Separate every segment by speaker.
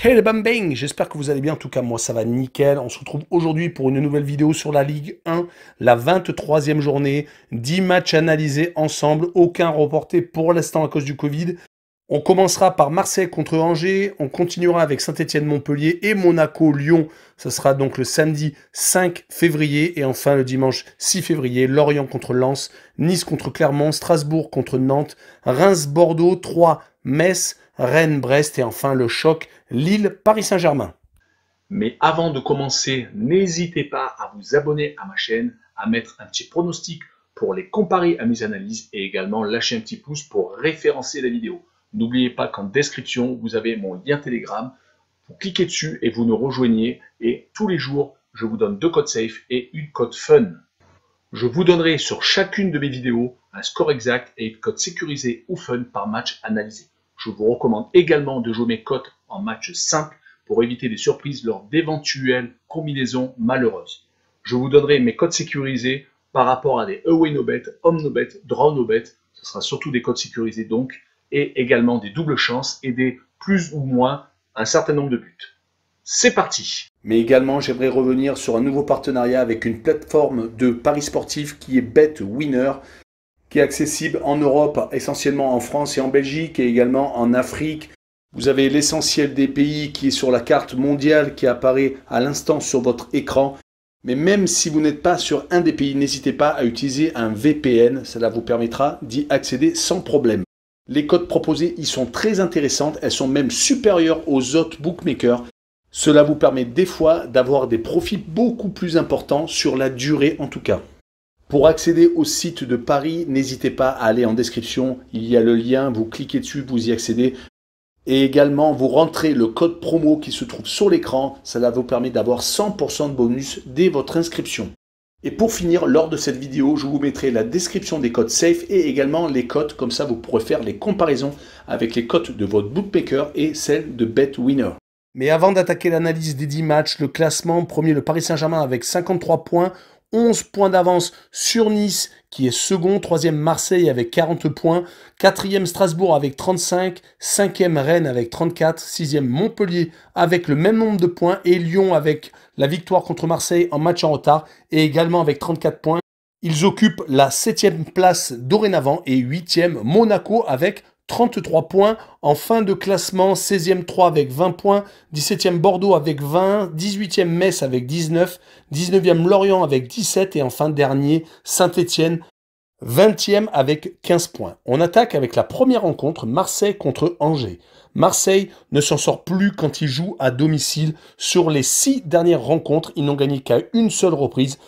Speaker 1: Hey les bam bang J'espère que vous allez bien, en tout cas moi ça va nickel. On se retrouve aujourd'hui pour une nouvelle vidéo sur la Ligue 1, la 23e journée. 10 matchs analysés ensemble, aucun reporté pour l'instant à cause du Covid. On commencera par Marseille contre Angers, on continuera avec Saint-Étienne-Montpellier et Monaco-Lyon. Ce sera donc le samedi 5 février et enfin le dimanche 6 février, Lorient contre Lens, Nice contre Clermont, Strasbourg contre Nantes, Reims-Bordeaux, troyes Metz, Rennes-Brest et enfin le choc Lille-Paris Saint-Germain. Mais avant de commencer, n'hésitez pas à vous abonner à ma chaîne, à mettre un petit pronostic pour les comparer à mes analyses et également lâcher un petit pouce pour référencer la vidéo. N'oubliez pas qu'en description, vous avez mon lien Telegram. Vous cliquez dessus et vous nous rejoignez. Et tous les jours, je vous donne deux codes safe et une code fun. Je vous donnerai sur chacune de mes vidéos un score exact et une code sécurisée ou fun par match analysé. Je vous recommande également de jouer mes codes en match simple pour éviter des surprises lors d'éventuelles combinaisons malheureuses. Je vous donnerai mes codes sécurisés par rapport à des away no bet, home no bet, draw no bet. Ce sera surtout des codes sécurisés donc et également des doubles chances et des plus ou moins un certain nombre de buts. C'est parti Mais également, j'aimerais revenir sur un nouveau partenariat avec une plateforme de paris sportifs qui est BetWinner, qui est accessible en Europe, essentiellement en France et en Belgique, et également en Afrique. Vous avez l'essentiel des pays qui est sur la carte mondiale qui apparaît à l'instant sur votre écran. Mais même si vous n'êtes pas sur un des pays, n'hésitez pas à utiliser un VPN, cela vous permettra d'y accéder sans problème. Les codes proposés y sont très intéressants, elles sont même supérieures aux autres bookmakers. Cela vous permet des fois d'avoir des profits beaucoup plus importants sur la durée en tout cas. Pour accéder au site de Paris, n'hésitez pas à aller en description, il y a le lien, vous cliquez dessus, vous y accédez. Et également, vous rentrez le code promo qui se trouve sur l'écran, cela vous permet d'avoir 100% de bonus dès votre inscription. Et pour finir, lors de cette vidéo, je vous mettrai la description des codes safe et également les cotes, comme ça vous pourrez faire les comparaisons avec les cotes de votre bookmaker et celles de BetWinner. Mais avant d'attaquer l'analyse des 10 matchs, le classement, premier le Paris Saint-Germain avec 53 points, 11 points d'avance sur Nice, qui est second, 3 3e Marseille avec 40 points, 4 4e Strasbourg avec 35, 5 5e, Rennes avec 34, 6 6e, Montpellier avec le même nombre de points et Lyon avec la victoire contre Marseille en match en retard et également avec 34 points. Ils occupent la 7 septième place dorénavant et 8 8e Monaco avec 33 points. En fin de classement, 16e 3 avec 20 points, 17e Bordeaux avec 20, 18e Metz avec 19, 19e Lorient avec 17 et enfin dernier Saint-Étienne 20e avec 15 points. On attaque avec la première rencontre, Marseille contre Angers. Marseille ne s'en sort plus quand il joue à domicile. Sur les 6 dernières rencontres, ils n'ont gagné qu'à une seule reprise.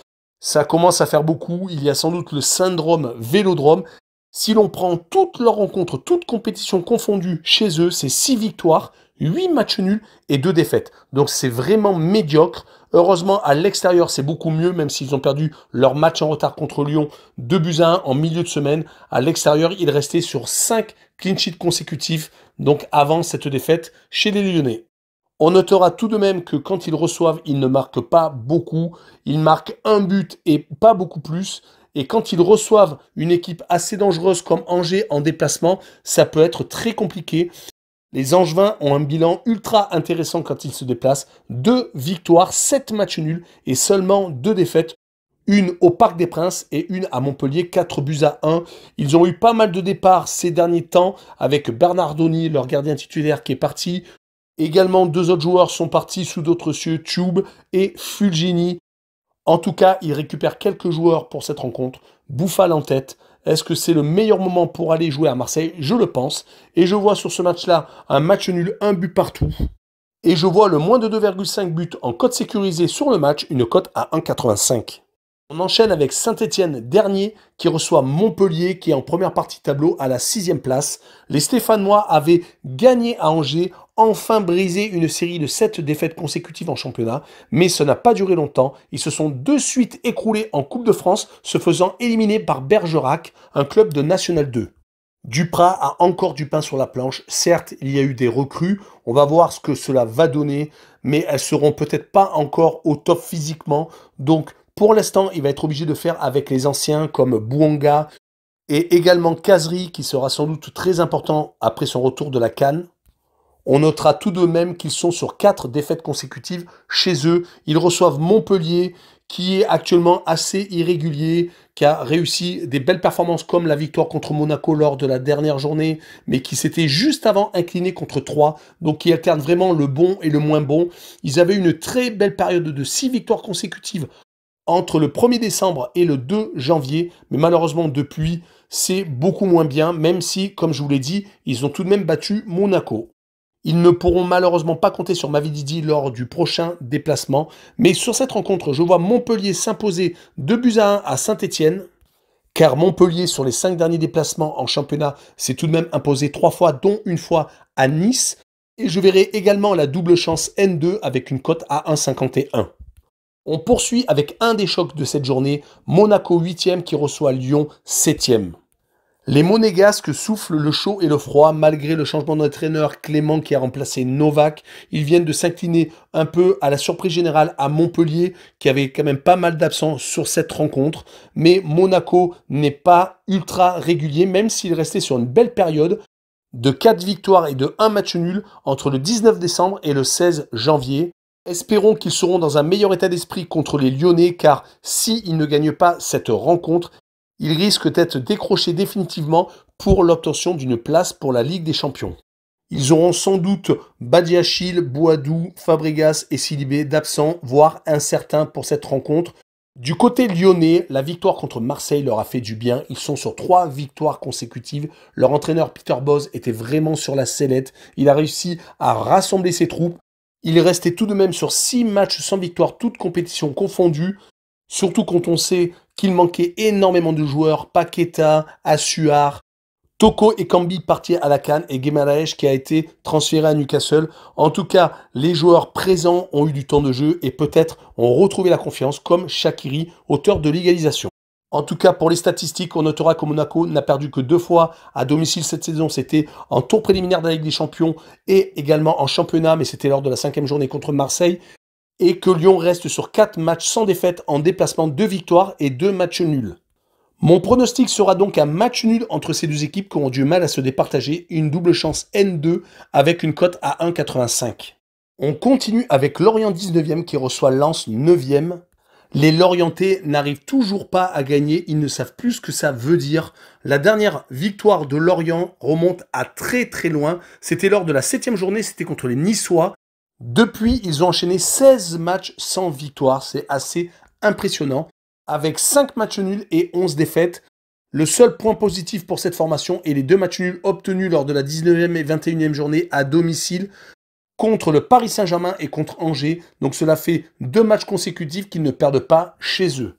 Speaker 1: Ça commence à faire beaucoup. Il y a sans doute le syndrome Vélodrome si l'on prend toutes leurs rencontres, toutes compétitions confondues chez eux, c'est 6 victoires, 8 matchs nuls et 2 défaites. Donc c'est vraiment médiocre. Heureusement, à l'extérieur, c'est beaucoup mieux, même s'ils ont perdu leur match en retard contre Lyon, 2 buts à 1 en milieu de semaine. À l'extérieur, ils restaient sur 5 clean sheets consécutifs, donc avant cette défaite chez les Lyonnais. On notera tout de même que quand ils reçoivent, ils ne marquent pas beaucoup. Ils marquent un but et pas beaucoup plus. Et quand ils reçoivent une équipe assez dangereuse comme Angers en déplacement, ça peut être très compliqué. Les Angevins ont un bilan ultra intéressant quand ils se déplacent. Deux victoires, sept matchs nuls et seulement deux défaites. Une au Parc des Princes et une à Montpellier, 4 buts à 1. Ils ont eu pas mal de départs ces derniers temps avec Bernardoni, leur gardien titulaire qui est parti. Également, deux autres joueurs sont partis sous d'autres cieux, Tube et Fulgini. En tout cas, il récupère quelques joueurs pour cette rencontre. Bouffal en tête. Est-ce que c'est le meilleur moment pour aller jouer à Marseille Je le pense. Et je vois sur ce match-là un match nul, un but partout. Et je vois le moins de 2,5 buts en cote sécurisée sur le match, une cote à 1,85. On enchaîne avec Saint-Etienne dernier qui reçoit Montpellier qui est en première partie tableau à la sixième place. Les Stéphanois avaient gagné à Angers enfin brisé une série de 7 défaites consécutives en championnat, mais ça n'a pas duré longtemps. Ils se sont de suite écroulés en Coupe de France, se faisant éliminer par Bergerac, un club de National 2. Duprat a encore du pain sur la planche. Certes, il y a eu des recrues. On va voir ce que cela va donner, mais elles seront peut-être pas encore au top physiquement. Donc, pour l'instant, il va être obligé de faire avec les anciens comme Bouanga et également Kazri, qui sera sans doute très important après son retour de la Cannes. On notera tout de même qu'ils sont sur quatre défaites consécutives chez eux. Ils reçoivent Montpellier, qui est actuellement assez irrégulier, qui a réussi des belles performances comme la victoire contre Monaco lors de la dernière journée, mais qui s'était juste avant incliné contre 3, donc qui alterne vraiment le bon et le moins bon. Ils avaient une très belle période de 6 victoires consécutives entre le 1er décembre et le 2 janvier, mais malheureusement depuis, c'est beaucoup moins bien, même si, comme je vous l'ai dit, ils ont tout de même battu Monaco. Ils ne pourront malheureusement pas compter sur Mavididi lors du prochain déplacement. Mais sur cette rencontre, je vois Montpellier s'imposer 2 buts à 1 à Saint-Etienne. Car Montpellier, sur les 5 derniers déplacements en championnat, s'est tout de même imposé 3 fois, dont une fois à Nice. Et je verrai également la double chance N2 avec une cote à 1,51. On poursuit avec un des chocs de cette journée, Monaco 8e qui reçoit Lyon 7e. Les Monégasques soufflent le chaud et le froid malgré le changement d'entraîneur Clément qui a remplacé Novak. Ils viennent de s'incliner un peu à la surprise générale à Montpellier qui avait quand même pas mal d'absents sur cette rencontre. Mais Monaco n'est pas ultra régulier même s'il restait sur une belle période de 4 victoires et de 1 match nul entre le 19 décembre et le 16 janvier. Espérons qu'ils seront dans un meilleur état d'esprit contre les Lyonnais car s'ils ne gagnent pas cette rencontre, ils risquent d'être décrochés définitivement pour l'obtention d'une place pour la Ligue des Champions. Ils auront sans doute Badiachil, Boadou, Fabregas et Silibé d'absents, voire incertains pour cette rencontre. Du côté lyonnais, la victoire contre Marseille leur a fait du bien. Ils sont sur trois victoires consécutives. Leur entraîneur Peter Boz était vraiment sur la sellette. Il a réussi à rassembler ses troupes. Il est resté tout de même sur six matchs sans victoire, toutes compétitions confondues. Surtout quand on sait qu'il manquait énormément de joueurs, Paqueta, Assuar, Toko et Kambi partis à la Cannes et Guimaraes qui a été transféré à Newcastle. En tout cas, les joueurs présents ont eu du temps de jeu et peut-être ont retrouvé la confiance comme Shakiri, auteur de l'égalisation. En tout cas, pour les statistiques, on notera que Monaco n'a perdu que deux fois à domicile cette saison. C'était en tour préliminaire de la Ligue des Champions et également en championnat, mais c'était lors de la cinquième journée contre Marseille et que Lyon reste sur 4 matchs sans défaite en déplacement 2 victoires et 2 matchs nuls. Mon pronostic sera donc un match nul entre ces deux équipes qui ont du mal à se départager, une double chance N2 avec une cote à 1,85. On continue avec Lorient 19e qui reçoit Lens 9e. Les Lorientais n'arrivent toujours pas à gagner, ils ne savent plus ce que ça veut dire. La dernière victoire de Lorient remonte à très très loin. C'était lors de la septième journée, c'était contre les Niçois. Depuis, ils ont enchaîné 16 matchs sans victoire. C'est assez impressionnant. Avec 5 matchs nuls et 11 défaites. Le seul point positif pour cette formation est les deux matchs nuls obtenus lors de la 19e et 21e journée à domicile contre le Paris Saint-Germain et contre Angers. Donc cela fait deux matchs consécutifs qu'ils ne perdent pas chez eux.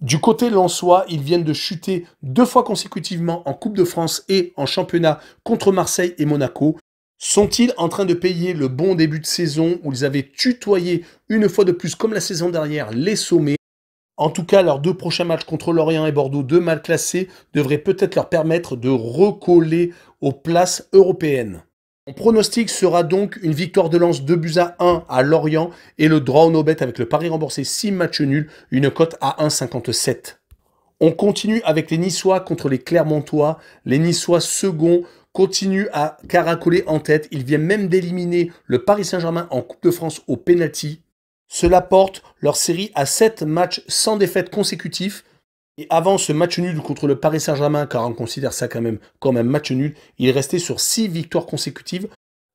Speaker 1: Du côté l'Ansois, ils viennent de chuter deux fois consécutivement en Coupe de France et en championnat contre Marseille et Monaco. Sont-ils en train de payer le bon début de saison où ils avaient tutoyé une fois de plus, comme la saison dernière, les sommets En tout cas, leurs deux prochains matchs contre Lorient et Bordeaux, deux mal classés, devraient peut-être leur permettre de recoller aux places européennes. Mon pronostic sera donc une victoire de lance 2 buts à 1 à Lorient et le draw no bet avec le pari remboursé 6 matchs nuls, une cote à 1,57. On continue avec les Niçois contre les Clermontois. Les Niçois second continue à caracoler en tête. Il vient même d'éliminer le Paris Saint-Germain en Coupe de France au pénalty Cela porte leur série à 7 matchs sans défaite consécutifs. Et avant ce match nul contre le Paris Saint-Germain, car on considère ça quand même comme un match nul, ils restaient sur six victoires consécutives.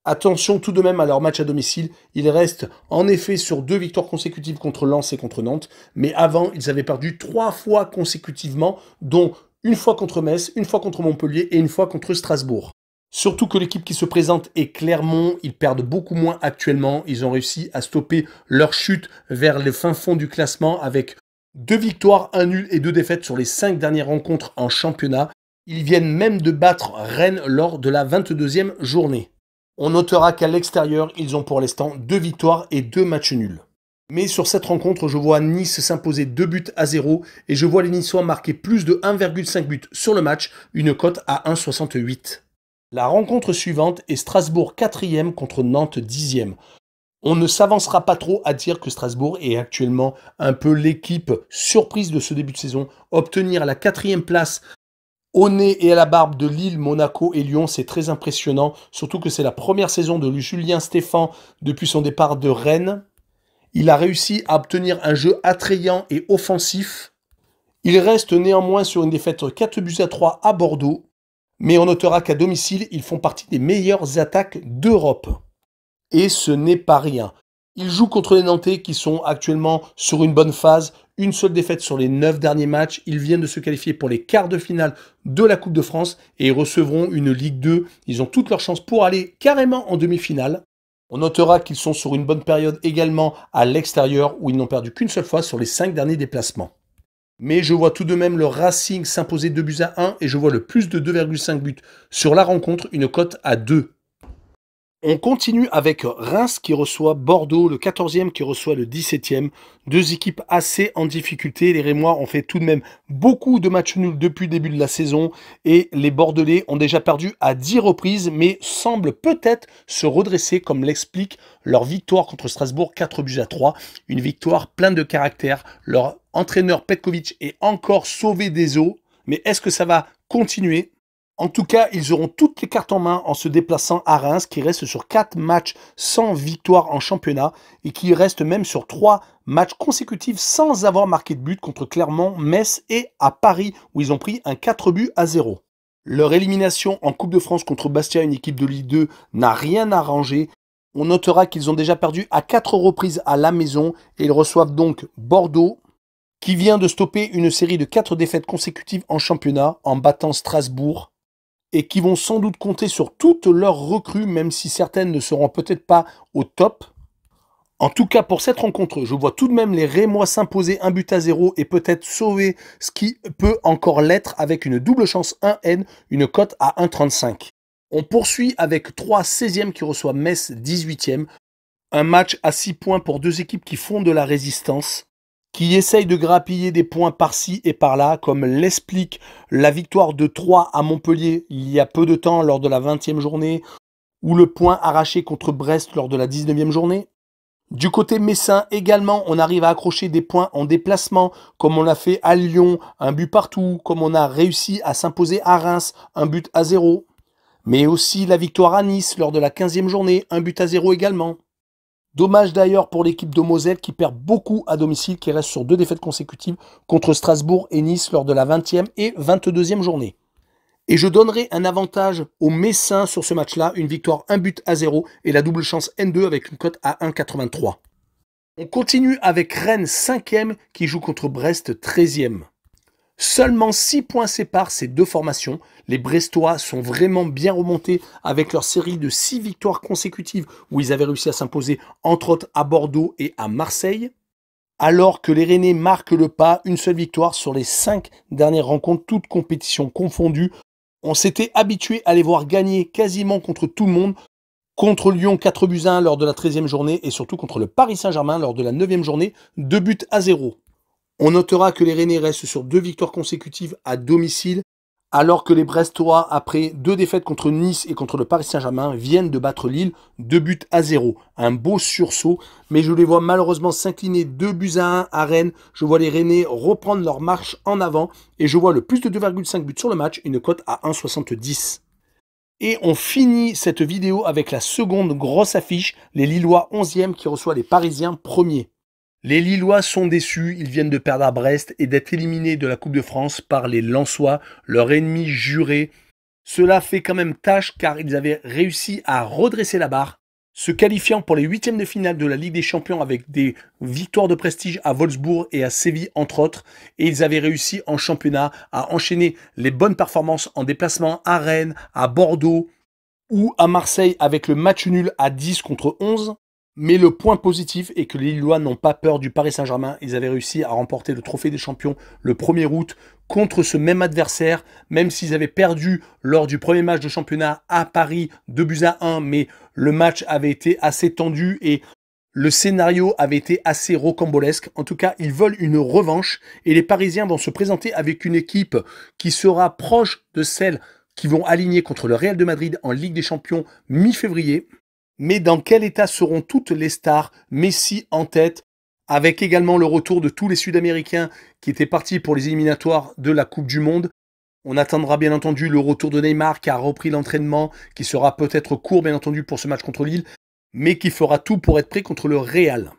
Speaker 1: Attention tout de même à leur match à domicile. Ils restent en effet sur deux victoires consécutives contre Lens et contre Nantes. Mais avant, ils avaient perdu trois fois consécutivement, dont une fois contre Metz, une fois contre Montpellier et une fois contre Strasbourg. Surtout que l'équipe qui se présente est Clermont, ils perdent beaucoup moins actuellement, ils ont réussi à stopper leur chute vers le fin fond du classement avec deux victoires, un nul et deux défaites sur les cinq dernières rencontres en championnat. Ils viennent même de battre Rennes lors de la 22e journée. On notera qu'à l'extérieur, ils ont pour l'instant deux victoires et deux matchs nuls. Mais sur cette rencontre, je vois Nice s'imposer 2 buts à 0 et je vois les Niçois marquer plus de 1,5 buts sur le match, une cote à 1,68. La rencontre suivante est Strasbourg 4e contre Nantes 10e. On ne s'avancera pas trop à dire que Strasbourg est actuellement un peu l'équipe surprise de ce début de saison. Obtenir la 4 quatrième place au nez et à la barbe de Lille, Monaco et Lyon, c'est très impressionnant, surtout que c'est la première saison de Julien Stéphane depuis son départ de Rennes. Il a réussi à obtenir un jeu attrayant et offensif. Il reste néanmoins sur une défaite 4 buts à 3 à Bordeaux, mais on notera qu'à domicile, ils font partie des meilleures attaques d'Europe. Et ce n'est pas rien. Ils jouent contre les Nantais qui sont actuellement sur une bonne phase, une seule défaite sur les 9 derniers matchs. Ils viennent de se qualifier pour les quarts de finale de la Coupe de France et ils recevront une Ligue 2. Ils ont toutes leurs chances pour aller carrément en demi-finale. On notera qu'ils sont sur une bonne période également à l'extérieur où ils n'ont perdu qu'une seule fois sur les cinq derniers déplacements. Mais je vois tout de même le Racing s'imposer 2 buts à 1 et je vois le plus de 2,5 buts sur la rencontre, une cote à 2. On continue avec Reims qui reçoit Bordeaux, le 14e qui reçoit le 17e. Deux équipes assez en difficulté. Les Rémois ont fait tout de même beaucoup de matchs nuls depuis le début de la saison et les Bordelais ont déjà perdu à 10 reprises mais semblent peut-être se redresser comme l'explique leur victoire contre Strasbourg 4 buts à 3. Une victoire pleine de caractère. Leur entraîneur Petkovic est encore sauvé des eaux. Mais est-ce que ça va continuer en tout cas, ils auront toutes les cartes en main en se déplaçant à Reims, qui reste sur 4 matchs sans victoire en championnat et qui reste même sur 3 matchs consécutifs sans avoir marqué de but contre Clermont, Metz et à Paris, où ils ont pris un 4 buts à 0. Leur élimination en Coupe de France contre Bastia, une équipe de Ligue 2, n'a rien arrangé. On notera qu'ils ont déjà perdu à 4 reprises à la maison et ils reçoivent donc Bordeaux, qui vient de stopper une série de 4 défaites consécutives en championnat en battant Strasbourg, et qui vont sans doute compter sur toutes leurs recrues, même si certaines ne seront peut-être pas au top. En tout cas, pour cette rencontre, je vois tout de même les Rémois s'imposer un but à zéro et peut-être sauver ce qui peut encore l'être avec une double chance 1N, une cote à 1,35. On poursuit avec 3 16e qui reçoit Metz 18e. Un match à 6 points pour deux équipes qui font de la résistance qui essaye de grappiller des points par-ci et par-là, comme l'explique la victoire de Troyes à Montpellier il y a peu de temps lors de la 20e journée, ou le point arraché contre Brest lors de la 19e journée. Du côté messin également, on arrive à accrocher des points en déplacement, comme on l'a fait à Lyon, un but partout, comme on a réussi à s'imposer à Reims, un but à zéro. Mais aussi la victoire à Nice lors de la 15e journée, un but à zéro également. Dommage d'ailleurs pour l'équipe de Moselle qui perd beaucoup à domicile, qui reste sur deux défaites consécutives contre Strasbourg et Nice lors de la 20e et 22e journée. Et je donnerai un avantage aux Messins sur ce match-là, une victoire 1 but à 0 et la double chance N2 avec une cote à 1,83. On continue avec Rennes 5e qui joue contre Brest 13e. Seulement 6 points séparent ces deux formations. Les Brestois sont vraiment bien remontés avec leur série de 6 victoires consécutives où ils avaient réussi à s'imposer entre autres à Bordeaux et à Marseille. Alors que les Rennais marquent le pas, une seule victoire sur les 5 dernières rencontres, toutes compétitions confondues. On s'était habitué à les voir gagner quasiment contre tout le monde, contre Lyon 4 buts 1 lors de la 13e journée et surtout contre le Paris Saint-Germain lors de la 9e journée, 2 buts à 0. On notera que les Rennais restent sur deux victoires consécutives à domicile, alors que les Brestois, après deux défaites contre Nice et contre le Paris Saint-Germain, viennent de battre Lille, deux buts à zéro. Un beau sursaut, mais je les vois malheureusement s'incliner deux buts à un à Rennes. Je vois les Rennais reprendre leur marche en avant et je vois le plus de 2,5 buts sur le match, une cote à 1,70. Et on finit cette vidéo avec la seconde grosse affiche, les Lillois 11e qui reçoit les Parisiens 1er. Les Lillois sont déçus, ils viennent de perdre à Brest et d'être éliminés de la Coupe de France par les Lensois, leur ennemi juré. Cela fait quand même tâche car ils avaient réussi à redresser la barre, se qualifiant pour les huitièmes de finale de la Ligue des Champions avec des victoires de prestige à Wolfsburg et à Séville entre autres, et ils avaient réussi en championnat à enchaîner les bonnes performances en déplacement à Rennes, à Bordeaux ou à Marseille avec le match nul à 10 contre 11. Mais le point positif est que les Lillois n'ont pas peur du Paris Saint-Germain. Ils avaient réussi à remporter le trophée des champions le 1er août contre ce même adversaire, même s'ils avaient perdu lors du premier match de championnat à Paris 2 buts à 1, mais le match avait été assez tendu et le scénario avait été assez rocambolesque. En tout cas, ils veulent une revanche et les Parisiens vont se présenter avec une équipe qui sera proche de celle qui vont aligner contre le Real de Madrid en Ligue des Champions mi-février. Mais dans quel état seront toutes les stars Messi en tête, avec également le retour de tous les Sud-Américains qui étaient partis pour les éliminatoires de la Coupe du Monde. On attendra bien entendu le retour de Neymar qui a repris l'entraînement, qui sera peut-être court bien entendu pour ce match contre Lille, mais qui fera tout pour être prêt contre le Real.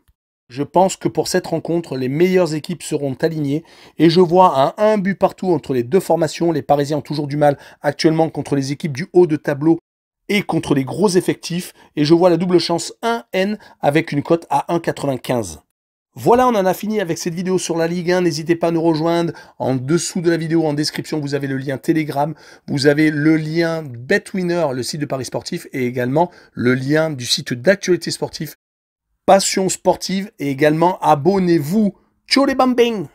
Speaker 1: Je pense que pour cette rencontre, les meilleures équipes seront alignées et je vois un but partout entre les deux formations. Les Parisiens ont toujours du mal actuellement contre les équipes du haut de tableau et contre les gros effectifs, et je vois la double chance 1N avec une cote à 1,95. Voilà, on en a fini avec cette vidéo sur la Ligue 1. N'hésitez pas à nous rejoindre. En dessous de la vidéo, en description, vous avez le lien Telegram, vous avez le lien BetWinner, le site de Paris Sportif, et également le lien du site d'actualité sportive Passion Sportive, et également abonnez-vous. Tchou les bambins